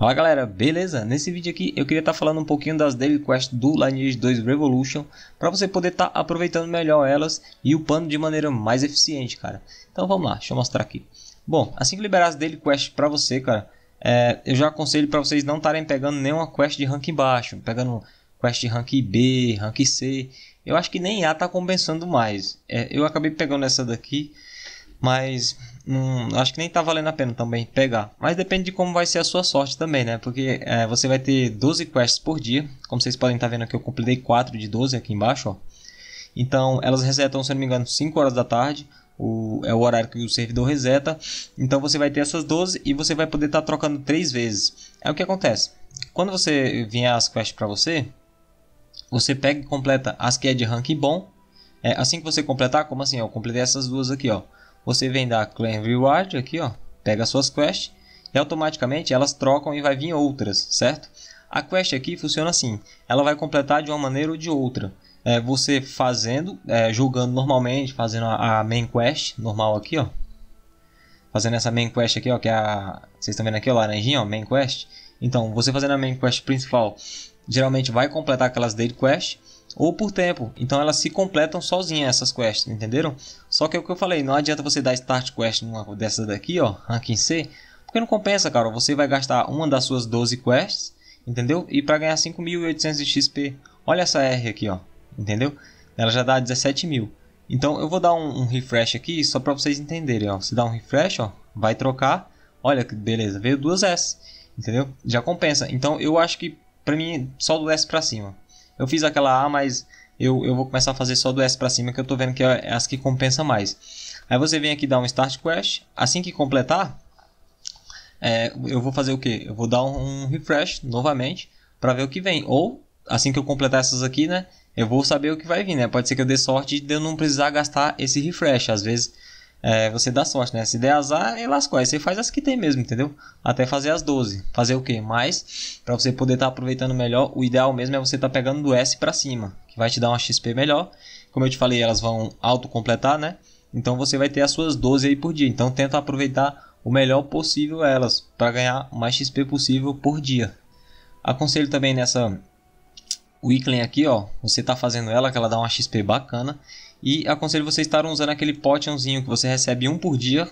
Fala galera, beleza? Nesse vídeo aqui eu queria estar tá falando um pouquinho das daily quests do Lineage 2 Revolution para você poder estar tá aproveitando melhor elas e upando de maneira mais eficiente, cara. Então vamos lá, deixa eu mostrar aqui. Bom, assim que liberar as daily quests para você, cara, é, eu já aconselho para vocês não estarem pegando nenhuma quest de rank baixo, pegando quest de rank B, rank C. Eu acho que nem A tá compensando mais. É, eu acabei pegando essa daqui, mas Hum, acho que nem tá valendo a pena também pegar. Mas depende de como vai ser a sua sorte também, né? Porque é, você vai ter 12 quests por dia. Como vocês podem estar tá vendo aqui, eu completei 4 de 12 aqui embaixo, ó. Então, elas resetam, se não me engano, 5 horas da tarde. O, é o horário que o servidor reseta. Então, você vai ter essas 12 e você vai poder estar tá trocando 3 vezes. É o que acontece. Quando você vier as quests para você, você pega e completa as que é de ranking bom. É, assim que você completar, como assim? Eu completei essas duas aqui, ó você vem da Clan Reward aqui, ó, pega suas quests e automaticamente elas trocam e vai vir outras, certo? A quest aqui funciona assim, ela vai completar de uma maneira ou de outra. É, você fazendo, é, jogando normalmente, fazendo a, a main quest normal aqui, ó. Fazendo essa main quest aqui, ó, que é a... Vocês estão vendo aqui, ó, laranjinha, ó, main quest. Então, você fazendo a main quest principal, geralmente vai completar aquelas daily quests ou por tempo. Então elas se completam sozinhas essas quests, entenderam? Só que é o que eu falei, não adianta você dar start quest numa dessas daqui, ó, em C, porque não compensa, cara. Você vai gastar uma das suas 12 quests, entendeu? E para ganhar 5.800 de XP, olha essa R aqui, ó, entendeu? Ela já dá 17 mil. Então eu vou dar um, um refresh aqui só para vocês entenderem, ó. Você dá um refresh, ó, vai trocar. Olha que beleza, veio duas S, entendeu? Já compensa. Então eu acho que para mim só do S para cima. Eu fiz aquela A, mas eu, eu vou começar a fazer só do S para cima, que eu estou vendo que é, é as que compensa mais. Aí você vem aqui dar um Start Crash. Assim que completar, é, eu vou fazer o que? Eu vou dar um, um refresh novamente para ver o que vem. Ou, assim que eu completar essas aqui, né? Eu vou saber o que vai vir, né? Pode ser que eu dê sorte de eu não precisar gastar esse refresh. Às vezes é, você dá sorte, né? Se der azar, é lascou. Aí você faz as que tem mesmo, entendeu? Até fazer as 12. Fazer o quê? mais para você poder estar tá aproveitando melhor, o ideal mesmo é você estar tá pegando do S para cima, que vai te dar uma XP melhor. Como eu te falei, elas vão autocompletar, né? Então você vai ter as suas 12 aí por dia. Então tenta aproveitar o melhor possível elas, para ganhar o mais XP possível por dia. Aconselho também nessa Weakling aqui, ó. Você tá fazendo ela, que ela dá uma XP bacana. E aconselho vocês a estar usando aquele potionzinho que você recebe um por dia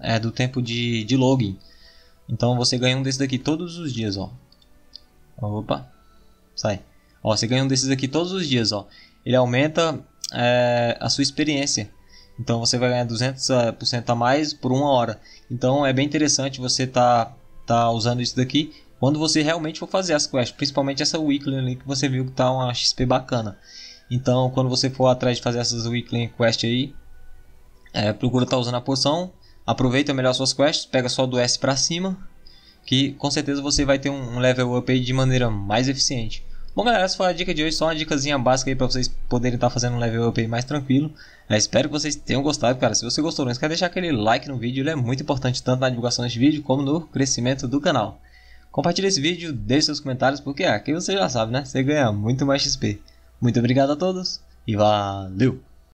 é, do tempo de, de login. Então você ganha um desses daqui todos os dias, ó. Opa, sai. Ó, você ganha um desses aqui todos os dias, ó. Ele aumenta é, a sua experiência. Então você vai ganhar 200% é, a mais por uma hora. Então é bem interessante você tá, tá usando isso daqui quando você realmente for fazer as quests. Principalmente essa weekly ali que você viu que tá uma XP bacana. Então, quando você for atrás de fazer essas weekly quest aí, é, procura estar tá usando a poção, aproveita melhor suas quests, pega só do S para cima, que com certeza você vai ter um level up aí de maneira mais eficiente. Bom galera, essa foi a dica de hoje, só uma dicasinha básica aí para vocês poderem estar tá fazendo um level up aí mais tranquilo. É, espero que vocês tenham gostado, cara. Se você gostou, não esquece de deixar aquele like no vídeo, ele é muito importante tanto na divulgação desse vídeo como no crescimento do canal. Compartilhe esse vídeo, deixe seus comentários, porque aqui você já sabe, né? Você ganha muito mais XP. Muito obrigado a todos e valeu!